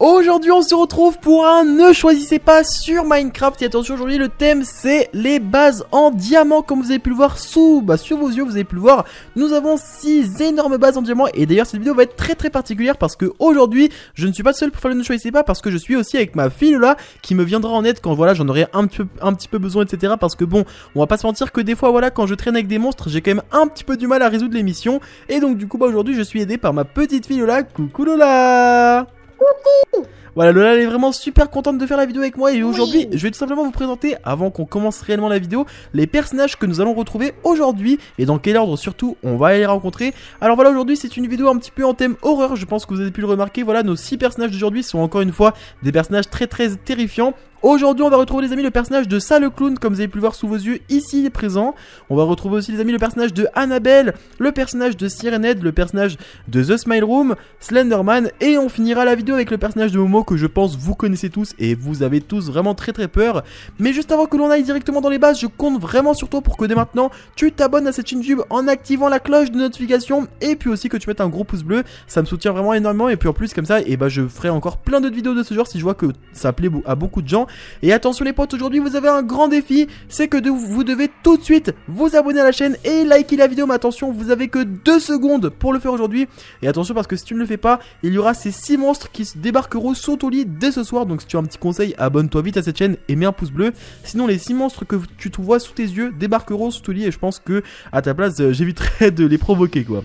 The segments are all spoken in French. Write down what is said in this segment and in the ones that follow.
Aujourd'hui on se retrouve pour un Ne choisissez pas sur Minecraft et attention aujourd'hui le thème c'est les bases en diamant comme vous avez pu le voir sous, bah, sur vos yeux vous avez pu le voir nous avons 6 énormes bases en diamant et d'ailleurs cette vidéo va être très très particulière parce que aujourd'hui je ne suis pas seul pour faire le Ne choisissez pas parce que je suis aussi avec ma fille là qui me viendra en aide quand voilà j'en aurai un petit, peu, un petit peu besoin etc parce que bon on va pas se mentir que des fois voilà quand je traîne avec des monstres j'ai quand même un petit peu du mal à résoudre les missions et donc du coup bah aujourd'hui je suis aidé par ma petite fille Lola, coucou Lola voilà, Lola, elle est vraiment super contente de faire la vidéo avec moi et aujourd'hui, je vais tout simplement vous présenter, avant qu'on commence réellement la vidéo, les personnages que nous allons retrouver aujourd'hui et dans quel ordre surtout on va les rencontrer. Alors voilà, aujourd'hui, c'est une vidéo un petit peu en thème horreur, je pense que vous avez pu le remarquer. Voilà, nos 6 personnages d'aujourd'hui sont encore une fois des personnages très très terrifiants Aujourd'hui, on va retrouver les amis le personnage de le Clown, comme vous avez pu le voir sous vos yeux ici présent. On va retrouver aussi les amis le personnage de Annabelle, le personnage de Sirenhead, le personnage de The Smile Room, Slenderman, et on finira la vidéo avec le personnage de Momo que je pense vous connaissez tous et vous avez tous vraiment très très peur. Mais juste avant que l'on aille directement dans les bases, je compte vraiment sur toi pour que dès maintenant, tu t'abonnes à cette chaîne YouTube en activant la cloche de notification et puis aussi que tu mettes un gros pouce bleu, ça me soutient vraiment énormément et puis en plus comme ça, et eh ben, je ferai encore plein d'autres vidéos de ce genre si je vois que ça plaît à beaucoup de gens et attention les potes, aujourd'hui vous avez un grand défi, c'est que vous devez tout de suite vous abonner à la chaîne et liker la vidéo. Mais attention, vous avez que 2 secondes pour le faire aujourd'hui. Et attention parce que si tu ne le fais pas, il y aura ces 6 monstres qui se débarqueront sous ton lit dès ce soir. Donc si tu as un petit conseil, abonne-toi vite à cette chaîne et mets un pouce bleu. Sinon les 6 monstres que tu te vois sous tes yeux débarqueront sous ton lit et je pense que à ta place euh, j'éviterai de les provoquer quoi.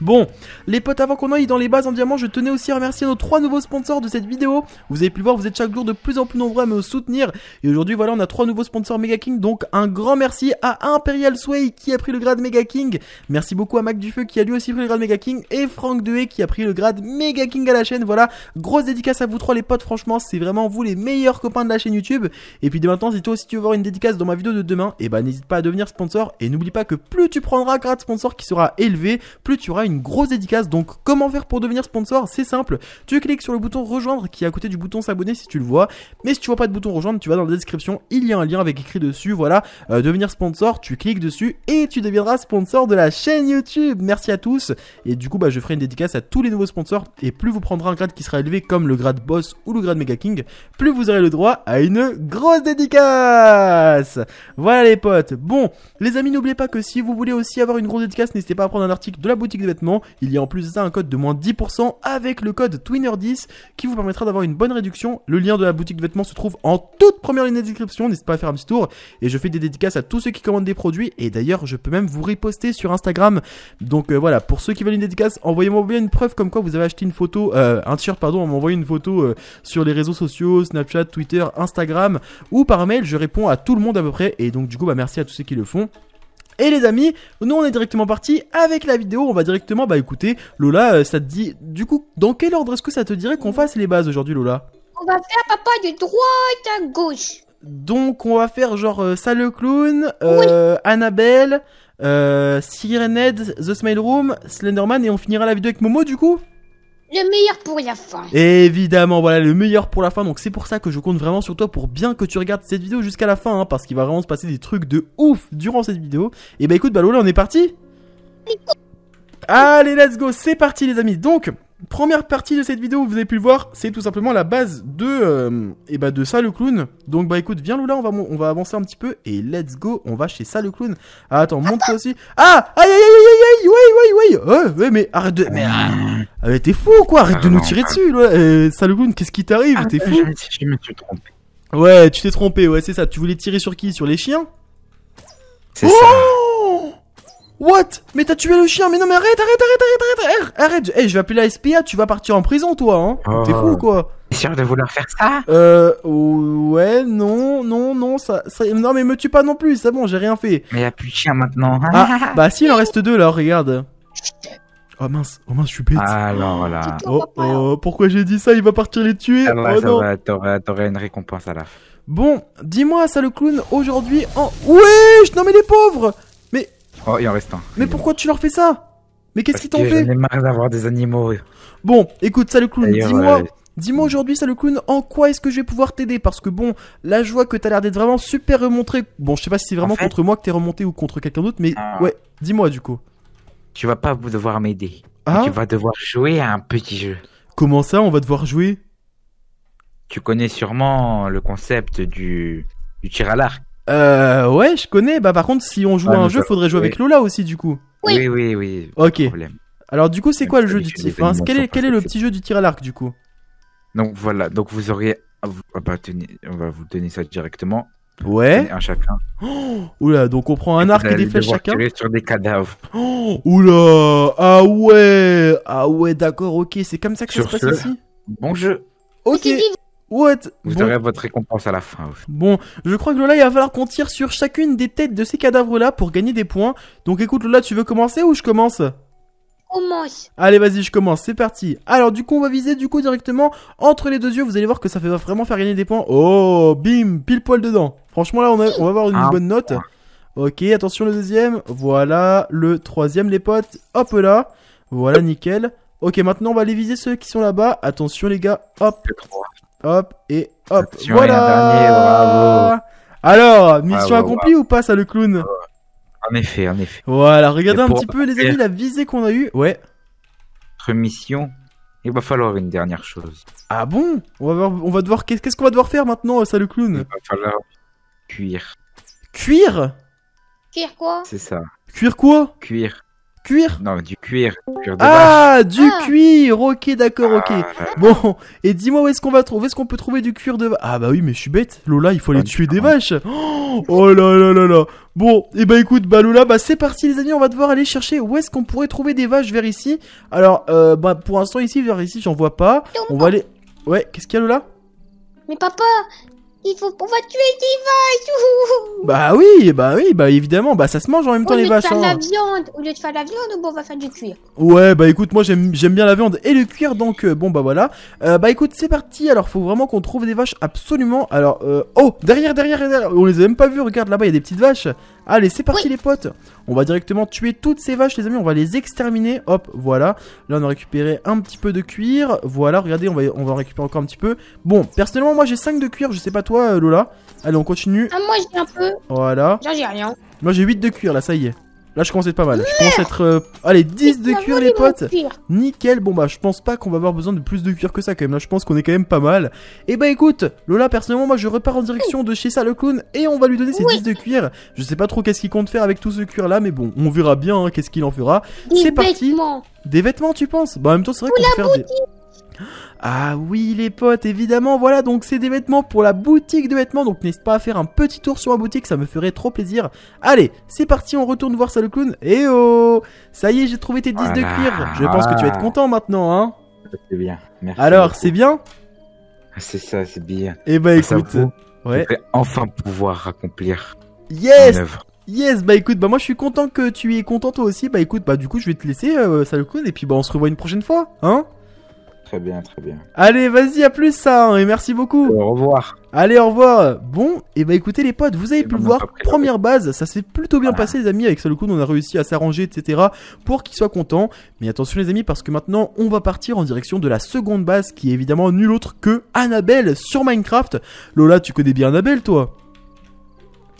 Bon, les potes, avant qu'on aille dans les bases en diamant, je tenais aussi à remercier nos trois nouveaux sponsors de cette vidéo. Vous avez pu voir, vous êtes chaque jour de plus en plus nombreux à me soutenir. Et aujourd'hui, voilà, on a trois nouveaux sponsors Mega King. Donc, un grand merci à Imperial Sway qui a pris le grade Mega King. Merci beaucoup à Mac Dufeu qui a lui aussi pris le grade Mega King. Et Franck Dehé qui a pris le grade Mega King à la chaîne. Voilà, grosse dédicace à vous trois, les potes. Franchement, c'est vraiment vous les meilleurs copains de la chaîne YouTube. Et puis, dès maintenant, si toi aussi tu veux voir une dédicace dans ma vidéo de demain, eh ben, n'hésite pas à devenir sponsor. Et n'oublie pas que plus tu prendras grade sponsor qui sera élevé, plus tu auras une grosse dédicace. Donc comment faire pour devenir sponsor C'est simple. Tu cliques sur le bouton rejoindre qui est à côté du bouton s'abonner si tu le vois. Mais si tu vois pas de bouton rejoindre, tu vas dans la description, il y a un lien avec écrit dessus, voilà, euh, devenir sponsor, tu cliques dessus et tu deviendras sponsor de la chaîne YouTube. Merci à tous. Et du coup, bah, je ferai une dédicace à tous les nouveaux sponsors. Et plus vous prendrez un grade qui sera élevé comme le grade boss ou le grade Mega King, plus vous aurez le droit à une grosse dédicace. Voilà les potes. Bon, les amis, n'oubliez pas que si vous voulez aussi avoir une grosse dédicace, n'hésitez pas à prendre un article de la boutique de il y a en plus de ça un code de moins 10% avec le code Twinner10 qui vous permettra d'avoir une bonne réduction. Le lien de la boutique de vêtements se trouve en toute première ligne de description. N'hésitez pas à faire un petit tour. Et je fais des dédicaces à tous ceux qui commandent des produits. Et d'ailleurs, je peux même vous riposter sur Instagram. Donc euh, voilà, pour ceux qui veulent une dédicace, envoyez-moi bien une preuve comme quoi vous avez acheté une photo, euh, un t-shirt, pardon, m'envoyez une photo euh, sur les réseaux sociaux, Snapchat, Twitter, Instagram ou par mail. Je réponds à tout le monde à peu près. Et donc du coup, bah merci à tous ceux qui le font. Et les amis, nous on est directement parti avec la vidéo, on va directement, bah écoutez, Lola, euh, ça te dit, du coup, dans quel ordre est-ce que ça te dirait qu'on fasse les bases aujourd'hui Lola On va faire papa de droite à gauche. Donc on va faire genre euh, ça le Clown, euh, Annabelle, Sirenhead, The Smile Room, Slenderman et on finira la vidéo avec Momo du coup le meilleur pour la fin. Évidemment, voilà, le meilleur pour la fin. Donc c'est pour ça que je compte vraiment sur toi pour bien que tu regardes cette vidéo jusqu'à la fin, hein, parce qu'il va vraiment se passer des trucs de ouf durant cette vidéo. Et eh bah ben, écoute, bah Lola, on est parti Allez, let's go, c'est parti les amis. Donc, première partie de cette vidéo, vous avez pu le voir, c'est tout simplement la base de, et euh, eh bah ben, de ça le clown. Donc bah écoute, viens Lula, on va, on va avancer un petit peu et let's go, on va chez ça le clown. Ah, attends, monte-toi aussi. Ah, aïe aïe aïe aïe aïe, ouais ouais ouais. Euh, ouais mais arrête de, ah, mais t'es fou quoi, arrête de nous tirer dessus, là. Euh, ça le clown, qu'est-ce qui t'arrive, t'es ah, fou. Ouais, tu t'es trompé, ouais c'est ça. Tu voulais tirer sur qui, sur les chiens. C'est ça. Oh What Mais t'as tué le chien Mais non mais arrête, arrête, arrête, arrête, arrête, arrête Arrête, hey, eh, je vais appeler la SPA, tu vas partir en prison toi, hein oh. T'es fou ou quoi T'es sûr de vouloir faire ça Euh, ouais, non, non, non, ça, Non mais me tue pas non plus, c'est bon, j'ai rien fait. Mais y'a plus de chien maintenant. ah, bah si, il en reste deux là, regarde. Oh mince, oh mince, je suis bête. Ah non, là. Oh, oh, pourquoi j'ai dit ça Il va partir les tuer. Oh, t'aurais une récompense à la Bon, dis-moi ça le clown, aujourd'hui en... Wesh, non mais les pauvres Oh, il en reste un. Mais pourquoi tu leur fais ça Mais qu'est-ce qu'ils t'ont fait J'ai marre d'avoir des animaux. Bon, écoute, ça le clown, dis-moi. Euh, dis-moi aujourd'hui, ça le clown, en quoi est-ce que je vais pouvoir t'aider Parce que bon, la joie que t'as l'air d'être vraiment super remontré Bon, je sais pas si c'est vraiment contre moi que t'es remonté ou contre quelqu'un d'autre, mais ah. ouais, dis-moi du coup. Tu vas pas devoir m'aider. Ah tu vas devoir jouer à un petit jeu. Comment ça, on va devoir jouer Tu connais sûrement le concept du, du tir à l'arc. Euh, ouais, je connais. Bah, par contre, si on joue ah, à un jeu, faudrait jouer avec Lola aussi, du coup. Oui, oui, oui. Ok. Alors, du coup, c'est quoi le jeu du tir quel, est, quel est le petit jeu du tir à l'arc, du coup Donc, voilà. Donc, vous auriez. Ah, bah, on va vous donner ça directement. Ouais. Un chacun. Oh, oula, donc on prend un arc et des flèches chacun. sur des cadavres. Oh, oula, ah ouais, ah ouais, d'accord, ok, c'est comme ça que ça se passe ici. Bon jeu. Ok. What Vous aurez votre récompense à la fin. Bon, je crois que Lola, il va falloir qu'on tire sur chacune des têtes de ces cadavres-là pour gagner des points. Donc écoute, Lola, tu veux commencer ou je commence moins Allez, vas-y, je commence, c'est parti. Alors, du coup, on va viser du coup directement entre les deux yeux. Vous allez voir que ça va vraiment faire gagner des points. Oh, bim, pile poil dedans. Franchement, là, on, va avoir une bonne note. Ok, attention, le deuxième. Voilà, le troisième, les potes. Hop là. Voilà, nickel. Ok, maintenant, on va aller viser ceux qui sont là-bas. Attention, les gars. Hop hop et hop. Voilà. Alors, mission accomplie ou pas ça le clown En effet, en effet. Voilà, regardez un petit peu les amis la visée qu'on a eue. Ouais. Notre mission, il va falloir une dernière chose. Ah bon on va, on va qu'est-ce qu'on va devoir faire maintenant euh, ça le clown Il va falloir cuire. Cuire Cuire quoi C'est ça. Cuire quoi Cuire. Cuir Non, du cuir. ah, du ah. cuir Ok, d'accord, ok. Ah. Bon, et dis-moi où est-ce qu'on va trouver, est-ce qu'on peut trouver du cuir de vache Ah bah oui, mais je suis bête. Lola, il faut bah, aller tuer des vaches. Oh, là là là là. Bon, et eh bah écoute, bah Lola, bah c'est parti les amis, on va devoir aller chercher où est-ce qu'on pourrait trouver des vaches vers ici. Alors, euh, bah pour l'instant ici, vers ici, j'en vois pas. On va aller... Ouais, qu'est-ce qu'il y a Lola Mais papa, il faut, on va tuer vaches. Bah oui, bah oui, bah évidemment, bah ça se mange en même temps les vaches. On va faire de la hein. viande, au lieu de faire la viande, bon, on va faire du cuir. Ouais, bah écoute, moi j'aime bien la viande et le cuir, donc euh, bon bah voilà. Euh, bah écoute, c'est parti, alors faut vraiment qu'on trouve des vaches absolument. Alors, euh, oh, derrière, derrière, derrière, on les a même pas vues, regarde là-bas, il y a des petites vaches. Allez, c'est parti les potes On va directement tuer toutes ces vaches les amis, on va les exterminer. Hop, voilà. Là, on a récupéré un petit peu de cuir. Voilà, regardez, on va, on va en récupérer encore un petit peu. Bon, personnellement, moi j'ai 5 de cuir, je sais pas toi euh, Lola. Allez, on continue. Ah, moi j'ai un peu. Voilà. j'ai rien. Moi j'ai 8 de cuir là, ça y est. Là, je commence à être pas mal. Je commence à être. Euh, allez, 10 de cuir, les potes. Nickel. Bon, bah, je pense pas qu'on va avoir besoin de plus de cuir que ça, quand même. Là, je pense qu'on est quand même pas mal. Et eh bah, ben, écoute, Lola, personnellement, moi, je repars en direction de chez ça, le clown. Et on va lui donner ses 10 de cuir. Je sais pas trop qu'est-ce qu'il compte faire avec tout ce cuir là, mais bon, on verra bien hein, qu'est-ce qu'il en fera. C'est parti. Des vêtements, tu penses Bah, en même temps, c'est vrai qu'on peut faire des. Ah oui les potes, évidemment, voilà donc c'est des vêtements pour la boutique de vêtements, donc n'hésite pas à faire un petit tour sur la boutique, ça me ferait trop plaisir. Allez, c'est parti, on retourne voir ça Eh oh Ça y est, j'ai trouvé tes 10 de cuir, je pense que tu vas être content maintenant, hein C'est bien, merci. Alors, c'est bien ah, C'est ça, c'est bien. et eh bah ben, écoute, ouais. enfin pouvoir accomplir yes Yes, bah écoute, bah moi je suis content que tu es content toi aussi. Bah écoute, bah du coup je vais te laisser, euh, et puis bah on se revoit une prochaine fois, hein Très bien, très bien. Allez, vas-y, à plus ça, hein, et merci beaucoup. Euh, au revoir. Allez, au revoir. Bon, et eh bah ben, écoutez les potes, vous avez eh pu ben, voir, première base, ça s'est plutôt bien passé les amis, avec ça le coup on a réussi à s'arranger, etc. pour qu'il soit content. Mais attention les amis, parce que maintenant on va partir en direction de la seconde base, qui est évidemment nulle autre que Annabelle sur Minecraft. Lola, tu connais bien Annabelle toi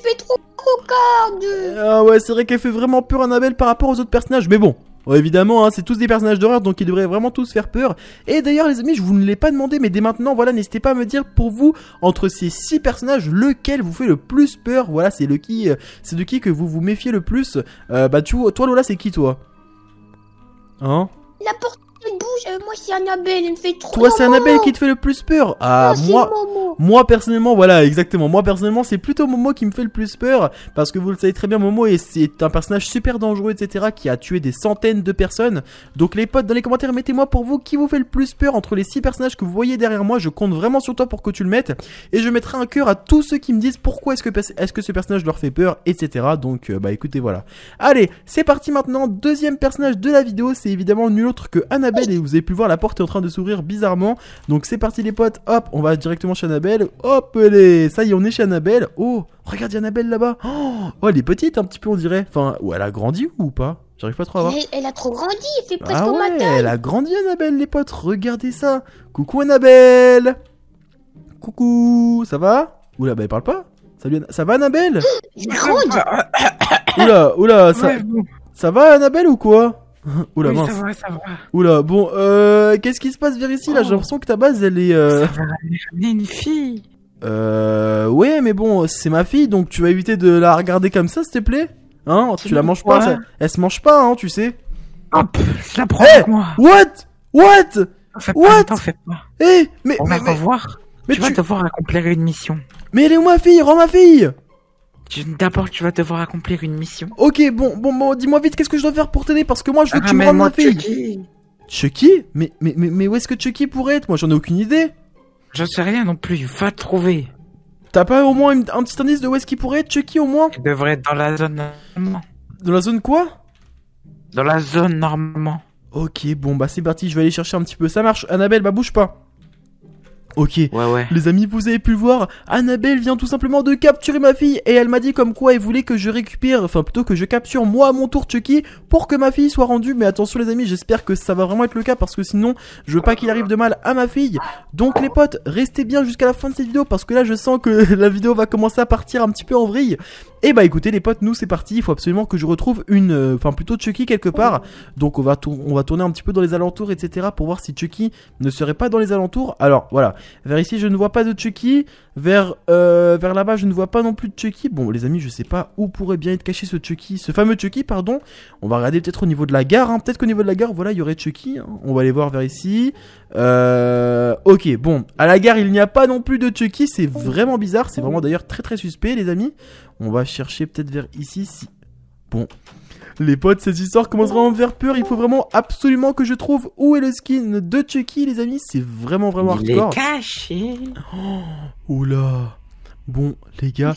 fais trop cocarde Ah ouais, c'est vrai qu'elle fait vraiment peur Annabelle par rapport aux autres personnages, mais bon, Oh, évidemment, hein, c'est tous des personnages d'horreur, donc ils devraient vraiment tous faire peur. Et d'ailleurs, les amis, je vous ne l'ai pas demandé, mais dès maintenant, voilà, n'hésitez pas à me dire pour vous, entre ces six personnages, lequel vous fait le plus peur. Voilà, c'est le qui, euh, c'est de qui que vous vous méfiez le plus. Euh, bah, tu, toi, Lola, c'est qui, toi Hein La euh, moi, c'est Annabelle, elle me fait Toi, c'est Annabelle qui te fait le plus peur. Ah, moi, moi personnellement, voilà, exactement. Moi personnellement, c'est plutôt Momo qui me fait le plus peur parce que vous le savez très bien, Momo c'est un personnage super dangereux, etc., qui a tué des centaines de personnes. Donc les potes, dans les commentaires, mettez-moi pour vous qui vous fait le plus peur entre les six personnages que vous voyez derrière moi. Je compte vraiment sur toi pour que tu le mettes et je mettrai un cœur à tous ceux qui me disent pourquoi est-ce que est-ce que ce personnage leur fait peur, etc. Donc euh, bah écoutez, voilà. Allez, c'est parti maintenant. Deuxième personnage de la vidéo, c'est évidemment nul autre que Annabelle et vous avez pu voir la porte est en train de s'ouvrir bizarrement. Donc c'est parti les potes, hop, on va directement chez Annabelle. Hop les, ça y est, on est chez Annabelle. Oh, regarde Annabelle là-bas. Oh, oh, elle est petite un petit peu on dirait. Enfin, ou elle a grandi ou pas J'arrive pas trop à voir. Elle, a trop grandi, elle fait presque ah ouais, Elle a grandi Annabelle les potes, regardez ça. Coucou Annabelle. Coucou, ça va Oula, bah elle parle pas. Salut, ça va Annabelle Oula, oula, ça, ça va Annabelle ou quoi Oula, mince. Oula, bon, euh, qu'est-ce qui se passe vers ici là J'ai oh. l'impression que ta base elle est. Euh... Ça va, une fille. Euh, ouais, mais bon, c'est ma fille donc tu vas éviter de la regarder comme ça, s'il te plaît. Hein Tu la manges pas, elle se mange pas, hein, tu sais. Hop, je la prends eh, moi. What What What pas. Eh, mais. On va mais, te voir. Mais tu, tu vas devoir accomplir une mission. Mais elle est où ma fille Rends ma fille D'abord, tu vas devoir accomplir une mission. Ok, bon, bon, bon dis-moi vite, qu'est-ce que je dois faire pour t'aider Parce que moi, je veux que tu me rendes ma fille. Chucky, mais, mais, mais, mais, où est-ce que Chucky pourrait être Moi, j'en ai aucune idée. J'en sais rien non plus, va trouver. T'as pas au moins un petit indice de où est-ce qu'il pourrait être Chucky au moins Il devrait être dans la zone Dans la zone quoi Dans la zone normalement Ok, bon, bah c'est parti, je vais aller chercher un petit peu. Ça marche, Annabelle, bah bouge pas. Ok. Ouais, Les amis, vous avez pu le voir, Annabelle vient tout simplement de capturer ma fille et elle m'a dit comme quoi elle voulait que je récupère, enfin plutôt que je capture moi à mon tour Chucky pour que ma fille soit rendue. Mais attention les amis, j'espère que ça va vraiment être le cas parce que sinon je veux pas qu'il arrive de mal à ma fille. Donc les potes, restez bien jusqu'à la fin de cette vidéo parce que là je sens que la vidéo va commencer à partir un petit peu en vrille. Et eh bah écoutez les potes, nous c'est parti, il faut absolument que je retrouve une, euh, enfin plutôt Chucky quelque part. Donc on va, on va tourner un petit peu dans les alentours, etc. pour voir si Chucky ne serait pas dans les alentours. Alors voilà, vers ici, je ne vois pas de Chucky. Vers, euh, vers là-bas, je ne vois pas non plus de Chucky. Bon, les amis, je sais pas où pourrait bien être caché ce Chucky, ce fameux Chucky, pardon. On va regarder peut-être au niveau de la gare. Hein. Peut-être qu'au niveau de la gare, voilà, il y aurait Chucky. Hein. On va aller voir vers ici. Euh, ok, bon, à la gare, il n'y a pas non plus de Chucky. C'est vraiment bizarre. C'est vraiment d'ailleurs très très suspect, les amis. On va chercher peut-être vers ici. Si... Bon, les potes, cette histoire commencera à me faire peur. Il faut vraiment absolument que je trouve où est le skin de Chucky, les amis. C'est vraiment, vraiment hardcore. Il est caché. Oh, oula. Oh bon, les gars,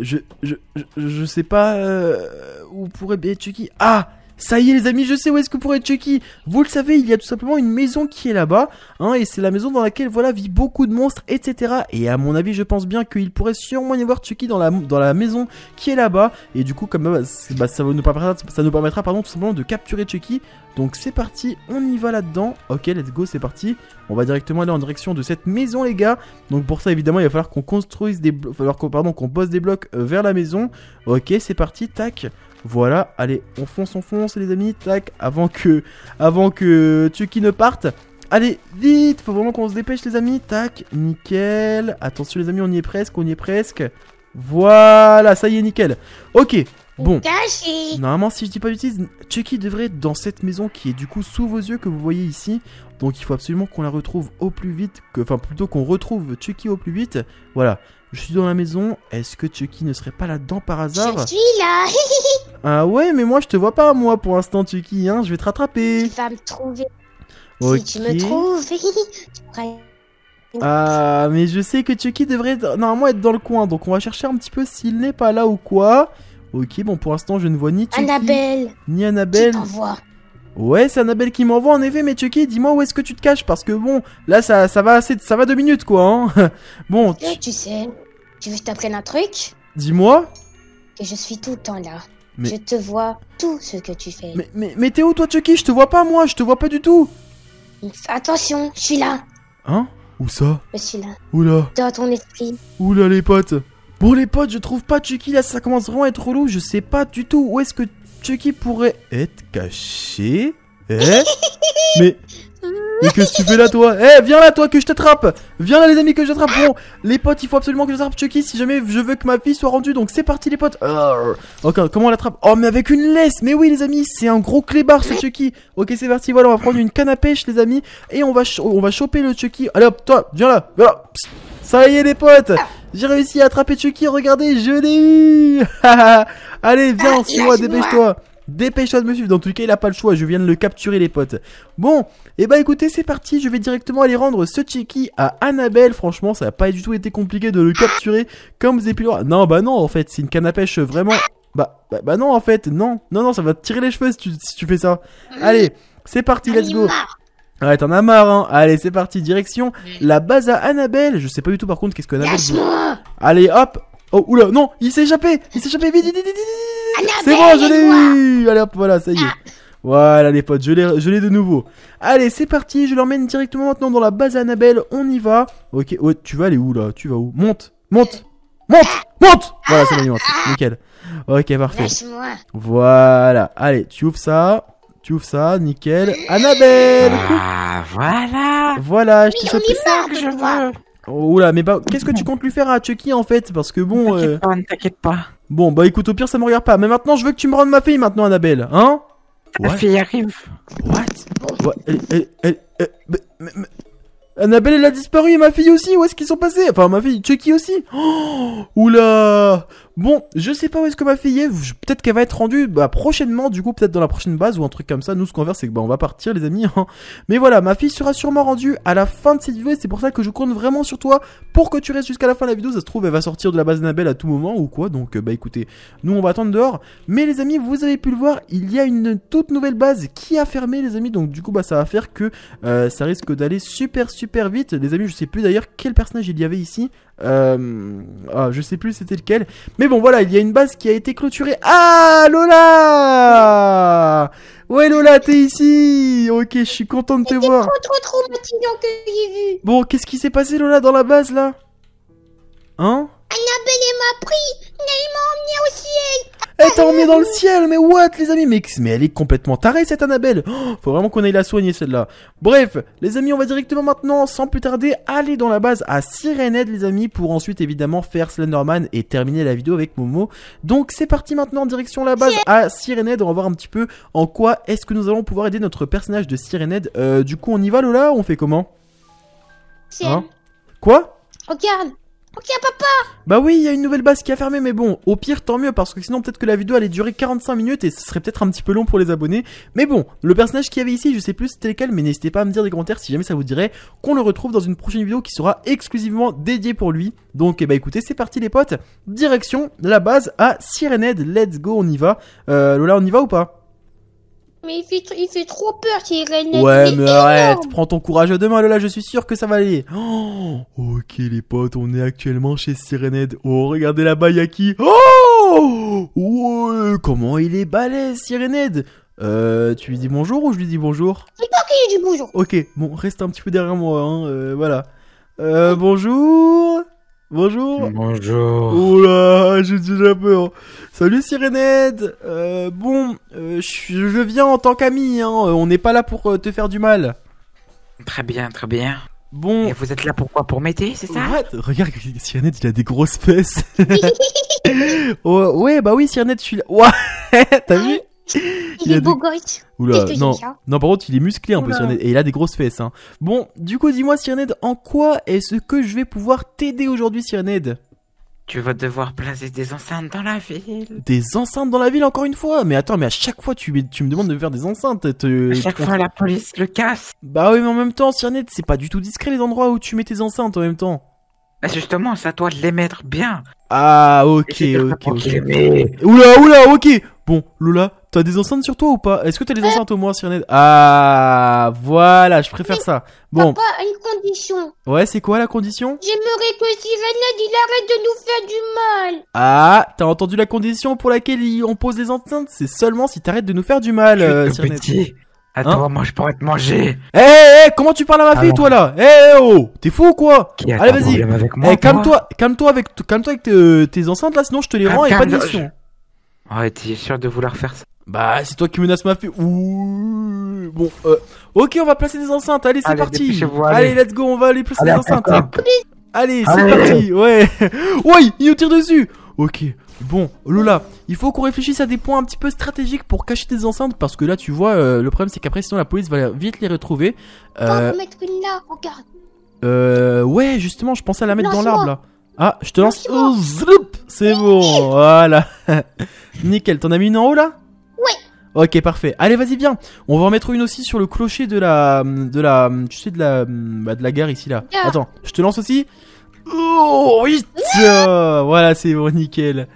je, je, je, sais pas euh, où pourrait être Chucky. Ah ça y est les amis, je sais où est-ce que pourrait être Chucky Vous le savez, il y a tout simplement une maison qui est là-bas, hein, et c'est la maison dans laquelle, voilà, vit beaucoup de monstres, etc. Et à mon avis, je pense bien qu'il pourrait sûrement y avoir Chucky dans la, dans la maison qui est là-bas, et du coup, comme euh, bah, ça, nous permettra, ça nous permettra, pardon, tout simplement de capturer Chucky. Donc c'est parti, on y va là-dedans. Ok, let's go, c'est parti. On va directement aller en direction de cette maison, les gars. Donc pour ça, évidemment, il va falloir qu'on construise des... Falloir pardon, qu'on bosse des blocs euh, vers la maison. Ok, c'est parti, tac. Voilà, allez, on fonce, on fonce les amis, tac, avant que, avant que Chucky ne parte. Allez, vite, faut vraiment qu'on se dépêche les amis, tac, nickel. Attention les amis, on y est presque, on y est presque. Voilà, ça y est, nickel. Ok, Bon, normalement, si je dis pas bêtises, Chucky devrait être dans cette maison qui est du coup sous vos yeux que vous voyez ici. Donc il faut absolument qu'on la retrouve au plus vite, que, enfin plutôt qu'on retrouve Chucky au plus vite. Voilà, je suis dans la maison. Est-ce que Chucky ne serait pas là-dedans par hasard Je suis là Ah ouais, mais moi je te vois pas, moi, pour l'instant, Chucky. Hein je vais te rattraper. Tu vas me trouver. Si tu me trouves, tu Ah, mais je sais que Chucky devrait normalement être dans le coin, donc on va chercher un petit peu s'il n'est pas là ou quoi. Ok, bon, pour l'instant, je ne vois ni Chucky. Ni Annabelle. Ouais, c'est Annabelle qui m'envoie en effet, mais Chucky, dis-moi où est-ce que tu te caches Parce que bon, là, ça, ça, va, assez, ça va deux minutes quoi. Hein. bon. tu sais. Tu veux que je t'apprenne un truc Dis-moi Que je suis tout le temps là. Je te vois tout ce que tu fais. Mais, mais, mais t'es où toi Chucky Je te vois pas moi, je te vois pas du tout Attention, je suis là Hein Où ça Je suis là. Oula Dans ton esprit. Oula les potes Bon les potes, je trouve pas Chucky là, ça commence vraiment à être relou, je sais pas du tout où est-ce que Chucky pourrait être caché. Eh mais et que tu fais là, toi Eh, viens là, toi, que je t'attrape Viens là, les amis, que je t'attrape Bon, les potes, il faut absolument que je t'attrape Chucky si jamais je veux que ma fille soit rendue. Donc, c'est parti, les potes Ok, comment on l'attrape Oh, mais avec une laisse Mais oui, les amis, c'est un gros clébard, ce Chucky Ok, c'est parti, voilà, on va prendre une canne à pêche, les amis, et on va, on va choper le Chucky. Allez, hop, toi, viens là Ça y est, les potes j'ai réussi à attraper Chucky, regardez, je l'ai eu Allez, viens, ah, suis moi dépêche-toi Dépêche-toi de me suivre, dans tout cas il a pas le choix, je viens de le capturer les potes. Bon, et bah ben, écoutez c'est parti, je vais directement aller rendre ce Checky à Annabelle, franchement ça n'a pas du tout été compliqué de le capturer comme vous avez pu Non bah non en fait, c'est une canne à pêche euh, vraiment... Bah, bah, bah, non en fait, non, non non ça va te tirer les cheveux si tu, fais ça. Allez, c'est parti, let's go. Ouais, t'en as marre, hein. Allez, c'est parti, direction la base à Annabelle. Je sais pas du tout par contre qu'est-ce que dit Allez, hop. Oh, oula, non, il s'est échappé. Il s'est échappé, vite, c'est bon, je l'ai eu Allez voilà, ça y est. Ah. Voilà les potes, je l'ai de nouveau. Allez, c'est parti, je l'emmène directement maintenant dans la base Annabelle, on y va. Ok, oh, tu vas aller où là Tu vas où Monte, monte, monte, monte Voilà, c'est bon ah. nickel. Ok, parfait. Voilà, allez, tu ouvres ça, tu ouvres ça, nickel. Annabelle Ah, voilà Voilà, je t'ai sauté. je vois Oh là, mais bah, qu'est-ce que tu comptes lui faire à Chucky en fait Parce que bon. T'inquiète euh, pas, t'inquiète pas. Bon, bah écoute, au pire, ça me regarde pas. Mais maintenant, je veux que tu me rendes ma fille maintenant, Annabelle, hein Ma fille arrive. What elle, elle, Annabelle, elle a disparu et ma fille aussi. Où est-ce qu'ils sont passés Enfin, ma fille, Chucky aussi. Oh, oula Bon, je sais pas où est-ce que ma fille est. Peut-être qu'elle va être rendue bah, prochainement, du coup, peut-être dans la prochaine base ou un truc comme ça. Nous, ce qu'on va c'est que bah, on va partir, les amis. Hein. Mais voilà, ma fille sera sûrement rendue à la fin de cette vidéo. Et c'est pour ça que je compte vraiment sur toi pour que tu restes jusqu'à la fin de la vidéo. Ça se trouve, elle va sortir de la base Annabelle à tout moment ou quoi. Donc, euh, bah écoutez, nous, on va attendre dehors. Mais les amis, vous avez pu le voir, il y a une toute nouvelle base qui a fermé, les amis. Donc, du coup, bah ça va faire que euh, ça risque d'aller super, super super vite, les amis. Je sais plus d'ailleurs quel personnage il y avait ici. Euh, ah, je sais plus c'était lequel. Mais bon, voilà, il y a une base qui a été clôturée. Ah, Lola Ouais, Lola, t'es ici Ok, je suis content de te voir. trop, vu. Bon, qu'est-ce qui s'est passé, Lola, dans la base, là Hein Annabelle m'a pris, elle m'a emmené au ciel. Elle t'a emmené dans le ciel, mais what les amis mais, mais elle est complètement tarée cette Annabelle oh, Faut vraiment qu'on aille la soigner celle-là. Bref, les amis, on va directement maintenant, sans plus tarder, aller dans la base à Sirenhead les amis, pour ensuite évidemment faire Slenderman et terminer la vidéo avec Momo. Donc c'est parti maintenant, en direction la base à Sirenhead, on va voir un petit peu en quoi est-ce que nous allons pouvoir aider notre personnage de Sirenhead. Euh, du coup on y va Lola, on fait comment hein Quoi Regarde Ok, papa Bah oui, il y a une nouvelle base qui a fermé, mais bon, au pire, tant mieux, parce que sinon, peut-être que la vidéo allait durer 45 minutes et ce serait peut-être un petit peu long pour les abonnés. Mais bon, le personnage qu'il y avait ici, je sais plus c'était lequel, mais n'hésitez pas à me dire des commentaires si jamais ça vous dirait qu'on le retrouve dans une prochaine vidéo qui sera exclusivement dédiée pour lui. Donc, et eh bah écoutez, c'est parti les potes, direction la base à Sirenhead, let's go, on y va. Euh, Lola, on y va ou pas mais il fait, il fait trop peur, c'est Ouais, mais arrête, prends ton courage à demain, Lola, je suis sûr que ça va aller. Oh, ok, les potes, on est actuellement chez Sirenette. Oh, regardez là-bas, a qui Oh comment il est balèze, Sirenette euh, tu lui dis bonjour ou je lui dis bonjour C'est toi qui lui dis bonjour. Ok, bon, reste un petit peu derrière moi, hein, euh, voilà. Euh, bonjour Bonjour. Bonjour. Oula, j'ai déjà peur. Salut Sirenette. Euh, bon, euh, je, viens en tant qu'ami. Hein. Euh, on n'est pas là pour euh, te faire du mal. Très bien, très bien. Bon. Et vous êtes là pourquoi Pour m'aider, c'est ça What Regarde, Sirenette, il a des grosses fesses. ouais, bah oui, Sirenette, je suis là. Ouais, t'as vu il, est beau des... non. par contre, il est musclé un peu, Sirened, et il a des grosses fesses. Hein. Bon, du coup, dis-moi, Sirened, en quoi est-ce que je vais pouvoir t'aider aujourd'hui, Sirened tu vas devoir placer des enceintes dans la ville. Des enceintes dans la ville encore une fois Mais attends, mais à chaque fois tu, tu me demandes de faire des enceintes. à chaque fois la police le casse. Bah oui, mais en même temps, SirNed, c'est pas du tout discret les endroits où tu mets tes enceintes en même temps. Bah justement, c'est à toi de les mettre bien. Ah ok, ok, ok. Oula, oula, ok Bon, Lola, t'as des enceintes sur toi ou pas Est-ce que t'as des euh. enceintes au moins, Sirened? Ah, voilà, je préfère ça. Bon. pas une condition. Ouais, c'est quoi la condition J'aimerais que Sirenade, il arrête de nous faire du mal. Ah, t'as entendu la condition pour laquelle on pose des enceintes C'est seulement si t'arrêtes de nous faire du mal, euh, Petit. Attends, hein? moi je pourrais te manger. Eh, hey, eh, eh, comment tu parles à ma fille, toi là Eh, hey, eh, oh, t'es fou ou quoi Allez, vas-y. Calme-toi, calme-toi avec, calme-toi avec euh, tes, enceintes là, sinon je te les rends et pas de mission. Ouais, ah, t'es sûr de vouloir faire ça Bah, c'est toi qui menaces ma fille. Ouh. Bon, euh... ok, on va placer des enceintes. Allez, c'est parti. Allez. let's go, on va aller placer des enceintes. Allez, c'est parti. Ouais. ouais, il nous tire dessus. Ok. Bon, Lola, il faut qu'on réfléchisse à des points un petit peu stratégiques pour cacher des enceintes parce que là, tu vois, euh, le problème c'est qu'après, sinon la police va vite les retrouver. Euh... mettre une là, regarde. Euh, ouais, justement, je pensais à la mettre dans l'arbre là. Ah, je te lance. C'est bon, voilà. Nickel, t'en as mis une en haut là Oui. Ok, parfait. Allez, vas-y, bien. On va en mettre une aussi sur le clocher de la, de la, tu sais, de la, bah, de la gare ici là. Ah. Attends, je te lance aussi. Oh, oui. Ah. Voilà, c'est bon, nickel.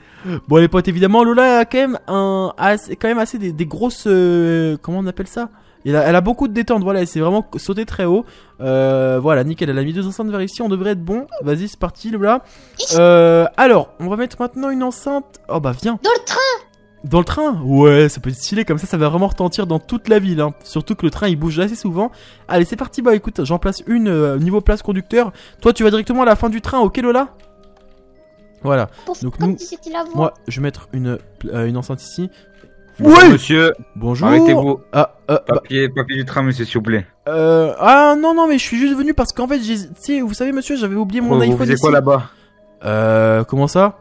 Bon les potes, évidemment, Lola a quand même un, quand même assez des, grosses, euh, comment on appelle ça elle a beaucoup de détente, voilà, elle s'est vraiment sautée très haut. Euh, voilà, nickel, elle a mis deux enceintes vers ici, on devrait être bon. Vas-y, c'est parti, là. Euh, alors, on va mettre maintenant une enceinte. Oh bah viens. Dans le train dans le train Ouais, ça peut être stylé, comme ça ça va vraiment retentir dans toute la ville, hein. surtout que le train il bouge assez souvent. Allez, c'est parti, bah écoute, j'en place une euh, niveau place conducteur. Toi, tu vas directement à la fin du train, ok Lola Voilà. Donc moi, je vais mettre une, une enceinte ici. Bonjour, monsieur. Bonjour. Arrêtez-vous. Ah, euh, euh, papier, papier du tram, monsieur, s'il vous plaît. Euh, ah non, non, mais je suis juste venu parce qu'en fait, vous savez, monsieur, j'avais oublié mon iPhone. Vous quoi là-bas Euh, comment ça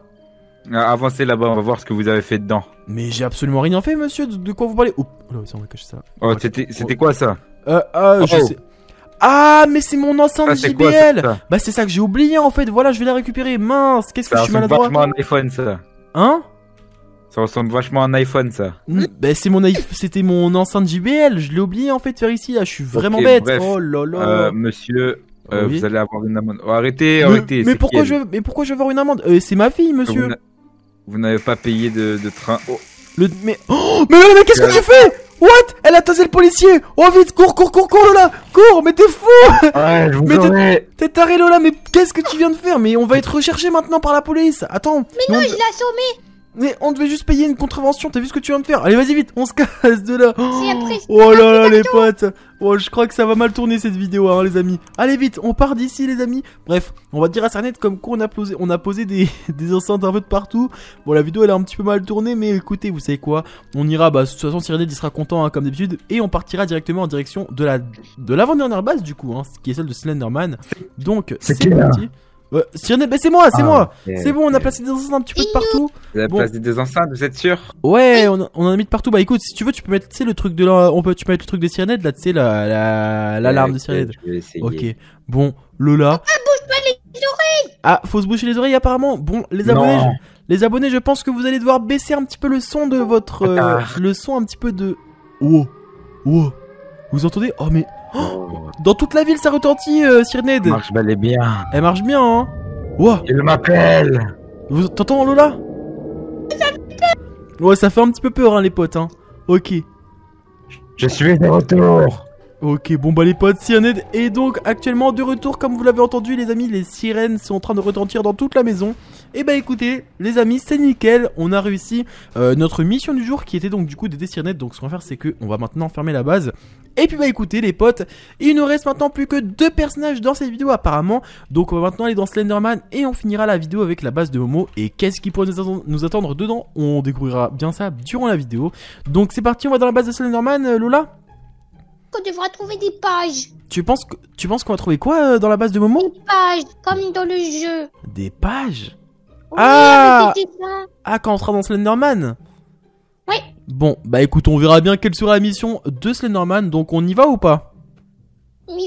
ah, Avancez là-bas, on va voir ce que vous avez fait dedans. Mais j'ai absolument rien fait, monsieur. De, quoi vous parlez Oh, là, on va cacher ça. Oh, c'était, oh. quoi ça euh, euh, je oh. sais. Ah, mais c'est mon enceinte JBL. bah c'est ça que j'ai oublié en fait. Voilà, je vais la récupérer. Mince, qu'est-ce que je suis maladroit. C'est vachement un iPhone ça. Hein ça ressemble vachement à un iPhone, ça. Mm. Bah, mon c'était mon enceinte JBL. Je l'ai oublié en fait de faire ici. Là, je suis vraiment bête. Oh euh, monsieur, euh, vous allez avoir une amende. Oh, arrêtez, arrêtez. Mais pourquoi je mais pourquoi je vais avoir une amende euh, C'est ma fille, monsieur. Vous n'avez pas payé de, train. Oh. Le mais mais, qu'est-ce que tu fais What Elle a tasé le policier Oh vite, cours, cours, cours, cours Lola Cours, mais t'es fou Ouais, je vous Mais t'es taré Lola, mais qu'est-ce que tu viens de faire Mais on va être recherché maintenant par la police Attends Mais non, il je l'ai assommé mais on devait juste payer une contravention, t'as vu ce que tu viens de faire Allez, vas-y vite, on se casse de là Oh là là, les potes Oh, je crois que ça va mal tourner cette vidéo, hein, les amis. Allez vite, on part d'ici, les amis. Bref, on va dire à Sarnet comme quoi on a posé, on a posé des, enceintes un peu de partout. Bon, la vidéo, elle a un petit peu mal tournée, mais écoutez, vous savez quoi On ira, bah, de toute façon, Sarnet, il sera content, hein, comme d'habitude. Et on partira directement en direction de la de l'avant-dernière base, du coup, hein, qui est celle de Slenderman. Donc, c'est parti c'est moi, c'est ah, moi. c'est bon, on a placé des enceintes un petit peu de partout. Vous avez placé des enceintes, vous êtes sûr Ouais, on, en a mis de partout. Bah écoute, si tu veux, tu peux mettre, le truc de la... on peut, tu peux mettre le truc des sirènes là, tu sais, la, l'alarme de des Ok. Bon, Lola. Ah, bouge pas les oreilles. Ah, faut se boucher les oreilles apparemment. Bon, les abonnés, je... les abonnés, je pense que vous allez devoir baisser un petit peu le son de votre, euh, ah. le son un petit peu de. Wow oh. oh, vous entendez Oh mais Oh. Dans toute la ville, ça retentit, euh, Elle marche bel et bien. Elle marche bien, hein. Wow. Il m'appelle. Vous t'entends, Lola Ouais, ça fait un petit peu peur, hein, les potes, hein. Ok. Je suis de retour. Ok, bon bah les potes, sirène. est donc actuellement de retour, comme vous l'avez entendu les amis, les sirènes sont en train de retentir dans toute la maison. Et eh bah ben, écoutez, les amis, c'est nickel, on a réussi euh, notre mission du jour qui était donc du coup d'aider Sirenade, donc ce qu'on va faire c'est que on va maintenant fermer la base et puis bah écoutez les potes, il nous reste maintenant plus que deux personnages dans cette vidéo apparemment. Donc on va maintenant aller dans Slenderman et on finira la vidéo avec la base de Momo. Et qu'est-ce qui pourrait nous attendre dedans On découvrira bien ça durant la vidéo. Donc c'est parti, on va dans la base de Slenderman, euh, Lola On devra trouver des pages. Tu penses que tu penses qu'on va trouver quoi euh, dans la base de Momo Des pages, comme dans le jeu. Des pages ah, ah, quand on sera dans Slenderman Bon, bah écoute, on verra bien quelle sera la mission de Slenderman, donc on y va ou pas mais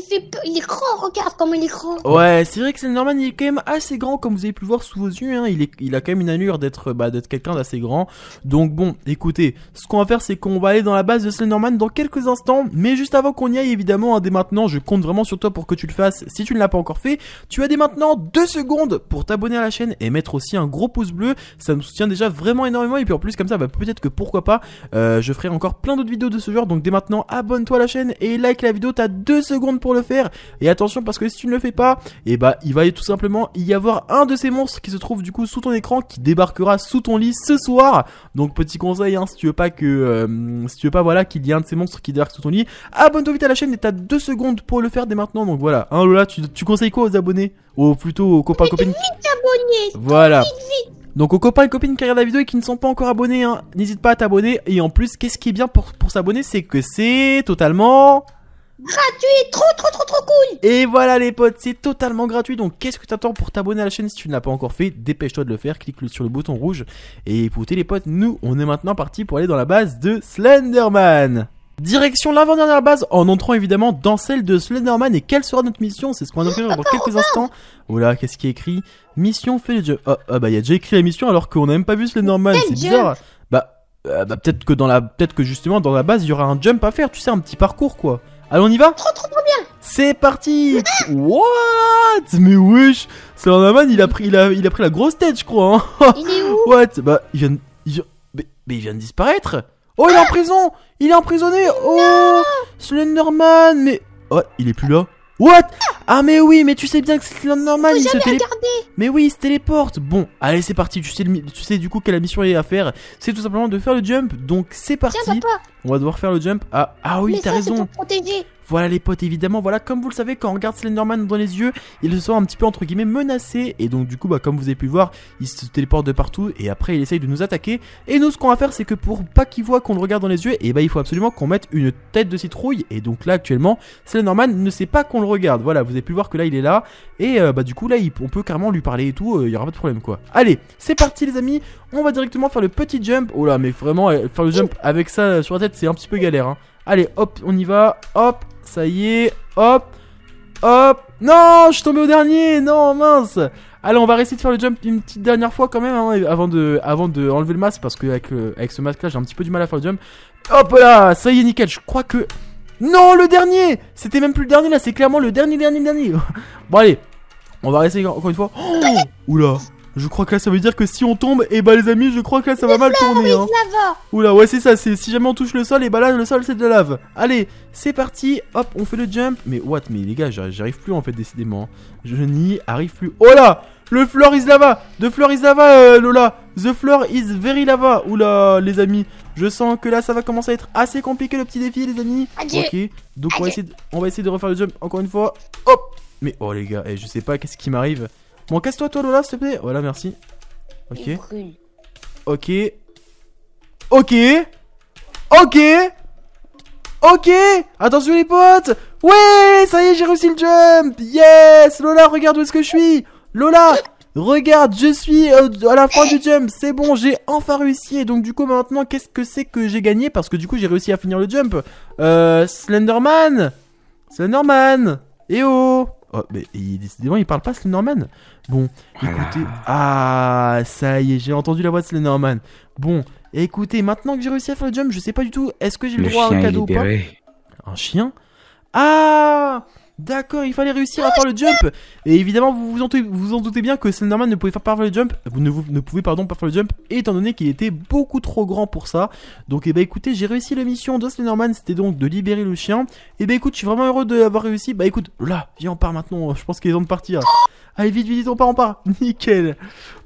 il, est grand, regarde comme il est grand. Ouais, c'est vrai que Slenderman il est quand même assez grand, comme vous avez pu le voir sous vos yeux. Hein. Il, il a quand même une allure d'être bah, quelqu'un d'assez grand. Donc bon, écoutez, ce qu'on va faire, c'est qu'on va aller dans la base de Slenderman dans quelques instants. Mais juste avant qu'on y aille, évidemment, hein, dès maintenant, je compte vraiment sur toi pour que tu le fasses. Si tu ne l'as pas encore fait, tu as dès maintenant deux secondes pour t'abonner à la chaîne et mettre aussi un gros pouce bleu. Ça nous soutient déjà vraiment énormément. Et puis en plus, comme ça, bah, peut-être que pourquoi pas, euh, je ferai encore plein d'autres vidéos de ce genre. Donc dès maintenant, abonne-toi à la chaîne et like la vidéo. T'as deux secondes pour le faire. Et attention parce que si tu ne le fais pas, et eh bah il va tout simplement y avoir un de ces monstres qui se trouve du coup sous ton écran qui débarquera sous ton lit ce soir. Donc petit conseil hein, si tu veux pas que euh, si tu veux pas voilà qu'il y ait un de ces monstres qui débarque sous ton lit, abonne-toi vite à la chaîne et t'as deux secondes pour le faire dès maintenant. Donc voilà, hein Lola, tu, conseilles quoi aux abonnés Ou plutôt aux copains copines Voilà. Donc aux copains et copines qui regardent la vidéo et qui ne sont pas encore abonnés, hein, n'hésite pas à t'abonner. Et en plus, qu'est-ce qui est bien pour, pour s'abonner C'est que c'est totalement gratuit, trop trop trop trop cool Et voilà les potes, c'est totalement gratuit, donc qu'est-ce que t'attends pour t'abonner à la chaîne si tu ne l'as pas encore fait Dépêche-toi de le faire, clique sur le bouton rouge et écoutez les potes, nous on est maintenant parti pour aller dans la base de Slenderman Direction l'avant-dernière base en entrant évidemment dans celle de Slenderman et quelle sera notre mission C'est ce qu'on va découvrir dans quelques instants. Oula, qu'est-ce qui est écrit Mission fait le jump Ah, oh, oh, bah il y a déjà écrit la mission alors qu'on a même pas vu Slenderman, c'est bizarre. Bah, euh, bah peut-être que dans la peut-être que justement dans la base il y aura un jump à faire, tu sais un petit parcours quoi. Allez, on y va Trop, trop, trop bien C'est parti What Mais wesh Slenderman, il a pris il a, il a pris la grosse tête, je crois. Hein. il est où What Bah, il vient, de, mais, il vient de disparaître Oh, il est en ah prison Il est emprisonné Oh Slenderman Mais... Oh, il est plus là What Ah mais oui, mais tu sais bien que c'est normal, il se téléporte. Mais oui, il se téléporte. Bon, allez, c'est parti. Tu sais, tu sais du coup quelle mission il à faire. C'est tout simplement de faire le jump. Donc c'est parti. Bah, On va devoir faire le jump. Ah, ah oui, t'as raison. Voilà les potes, évidemment, voilà, comme vous le savez, quand on regarde Slenderman dans les yeux, il se sent un petit peu entre guillemets menacé. Et donc du coup, bah, comme vous avez pu voir, il se téléporte de partout et après il essaye de nous attaquer. Et nous, ce qu'on va faire, c'est que pour pas qu'il voit qu'on le regarde dans les yeux, et eh bah, ben, il faut absolument qu'on mette une tête de citrouille. Et donc là, actuellement, Slenderman ne sait pas qu'on le regarde. Voilà, vous avez pu voir que là, il est là. Et euh, bah, du coup, là, il, on peut carrément lui parler et tout, euh, il y aura pas de problème quoi. Allez, c'est parti les amis, on va directement faire le petit jump. Oh là, mais vraiment, euh, faire le jump avec ça sur la tête, c'est un petit peu galère. Hein. Allez, hop, on y va. Hop, ça y est. Hop, hop. Non, je suis tombé au dernier. Non, mince. Allez, on va essayer de faire le jump une petite dernière fois quand même hein, avant de avant de enlever le masque parce que avec, euh, ce masque là, j'ai un petit peu du mal à faire le jump. Hop là, ça y est nickel. Je crois que non, le dernier C'était même plus le dernier là, c'est clairement le dernier, dernier, dernier. bon allez, on va essayer encore une fois. Oh Oula je crois que là, ça veut dire que si on tombe, et eh bah ben, les amis, je crois que là, ça va mal tourner. Hein. Oula, ouais, c'est ça. C'est si jamais on touche le sol, et eh bah ben, là, le sol, c'est de la lave. Allez, c'est parti. Hop, on fait le jump. Mais what, mais les gars, j'arrive plus en fait, décidément. Je n'y arrive plus. Oh là, le floor is lava. The floor is lava, euh, Lola. The floor is very lava. Oula, les amis, je sens que là, ça va commencer à être assez compliqué le petit défi, les amis. Ok, donc on va essayer, de, on va essayer de refaire le jump encore une fois. Hop. Mais oh les gars, eh, je sais pas qu'est-ce qui m'arrive. Bon, casse-toi, toi, Lola, s'il te plaît. Voilà, merci. Ok. Ok. Ok. Ok. Ok. Attention, les potes. Ouais, ça y est, j'ai réussi le jump. Yes. Lola, regarde où est-ce que je suis. Lola, Regarde, je suis euh, à la fin du jump, c'est bon, j'ai enfin réussi. Et donc du coup maintenant, qu'est-ce que c'est que j'ai gagné Parce que du coup j'ai réussi à finir le jump. Euh, Slenderman Slenderman Eh oh Oh, mais il, décidément, il parle pas Slenderman. Bon, écoutez. Ah, ça y est, j'ai entendu la voix de Slenderman. Bon, écoutez, maintenant que j'ai réussi à faire le jump, je sais pas du tout, est-ce que j'ai le, le droit à un cadeau ou pas Un chien Ah D'accord, il fallait réussir à faire le jump. Et évidemment, vous vous en, doutez bien que Slenderman ne pouvait pas faire le jump. Vous ne, vous, ne pouvez pardon pas faire le jump, étant donné qu'il était beaucoup trop grand pour ça. Donc, et eh bah ben, écoutez, j'ai réussi la mission de Slenderman. C'était donc de libérer le chien. Et eh bah ben, écoute, je suis vraiment heureux d'avoir réussi. Bah écoute, là, viens en part maintenant. Je pense qu'ils ont de partir. Allez, vite, vite, on part, on part. Nickel.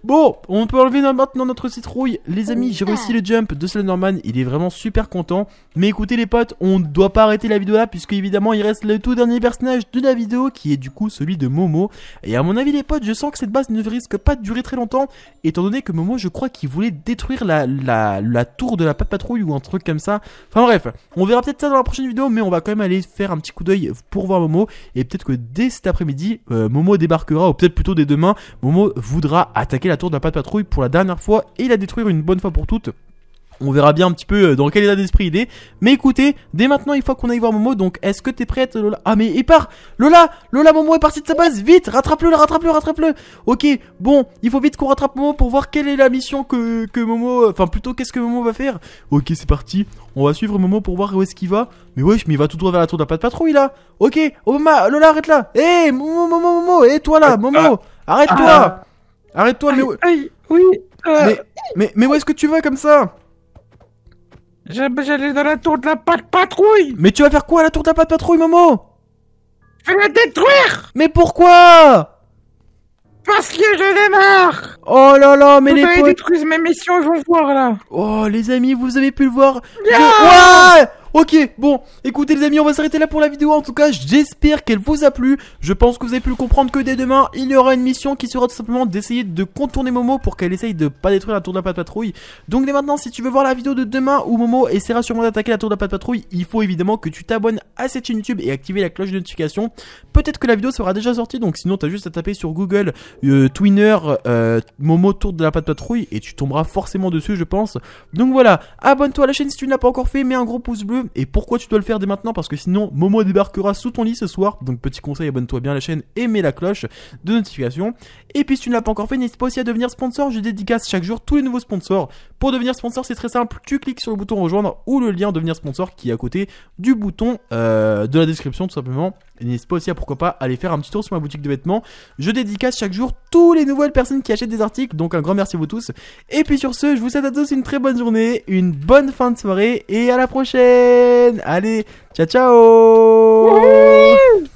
Bon, on peut enlever maintenant notre citrouille. Les amis, j'ai réussi le jump de Slenderman. Il est vraiment super content. Mais écoutez, les potes, on ne doit pas arrêter la vidéo là, puisque évidemment, il reste le tout dernier personnage de la vidéo, qui est du coup celui de Momo. Et à mon avis, les potes, je sens que cette base ne risque pas de durer très longtemps, étant donné que Momo, je crois qu'il voulait détruire la, la, tour de la patrouille ou un truc comme ça. Enfin bref, on verra peut-être ça dans la prochaine vidéo, mais on va quand même aller faire un petit coup d'œil pour voir Momo. Et peut-être que dès cet après-midi, euh, Momo débarquera au peut-être plutôt dès demain, Momo voudra attaquer la tour de la patrouille pour la dernière fois et la détruire une bonne fois pour toutes. On verra bien un petit peu euh, dans quel état d'esprit il est. Mais écoutez, dès maintenant, il faut qu'on aille voir Momo. Donc, est-ce que t'es prête, Lola Ah, mais il part Lola Lola, Momo est parti de sa base Vite Rattrape-le, rattrape-le, rattrape-le Ok, bon, il faut vite qu'on rattrape Momo pour voir quelle est la mission que, que Momo... Euh, enfin, plutôt, qu'est-ce que Momo va faire Ok, c'est parti. On va suivre Momo pour voir où est-ce qu'il va. Mais wesh, mais il va tout droit vers la tour de pas de patrouille, là Ok, oh, Lola, arrête là Hé, eh, Momo, Momo, Momo eh toi, là Momo ah. Arrête-toi ah. Arrête-toi, mais... oui euh. mais, mais, mais où est-ce que tu vas, comme ça J'allais dans la tour de la patte patrouille Mais tu vas faire quoi à la tour de la patrouille, maman Je vais la détruire Mais pourquoi Parce que je démarre Oh là là, mais les potes... détruisent mes missions, je vais voir, là Oh, les amis, vous avez pu le voir... Ok, bon, écoutez les amis, on va s'arrêter là pour la vidéo. En tout cas, j'espère qu'elle vous a plu. Je pense que vous avez pu le comprendre que dès demain, il y aura une mission qui sera tout simplement d'essayer de contourner Momo pour qu'elle essaye de pas détruire la tour de la patte patrouille. Donc dès maintenant, si tu veux voir la vidéo de demain où Momo essaiera sûrement d'attaquer la tour de la patte patrouille, il faut évidemment que tu t'abonnes à cette chaîne YouTube et activer la cloche de notification. Peut-être que la vidéo sera déjà sortie, donc sinon t'as juste à taper sur Google euh, Twinner euh, Momo tour de la patte patrouille et tu tomberas forcément dessus, je pense. Donc voilà, abonne-toi à la chaîne si tu ne l'as pas encore fait, mets un gros pouce bleu et pourquoi tu dois le faire dès maintenant Parce que sinon, Momo débarquera sous ton lit ce soir. Donc, petit conseil, abonne-toi bien à la chaîne et mets la cloche de notification. Et puis, si tu ne l'as pas encore fait, n'hésite pas aussi à devenir sponsor. Je dédicace chaque jour tous les nouveaux sponsors pour devenir sponsor, c'est très simple. Tu cliques sur le bouton rejoindre ou le lien devenir sponsor qui est à côté du bouton euh, de la description tout simplement. N'hésite pas aussi à pourquoi pas aller faire un petit tour sur ma boutique de vêtements. Je dédicace chaque jour toutes les nouvelles personnes qui achètent des articles. Donc un grand merci à vous tous. Et puis sur ce, je vous souhaite à tous une très bonne journée, une bonne fin de soirée et à la prochaine. Allez, ciao ciao.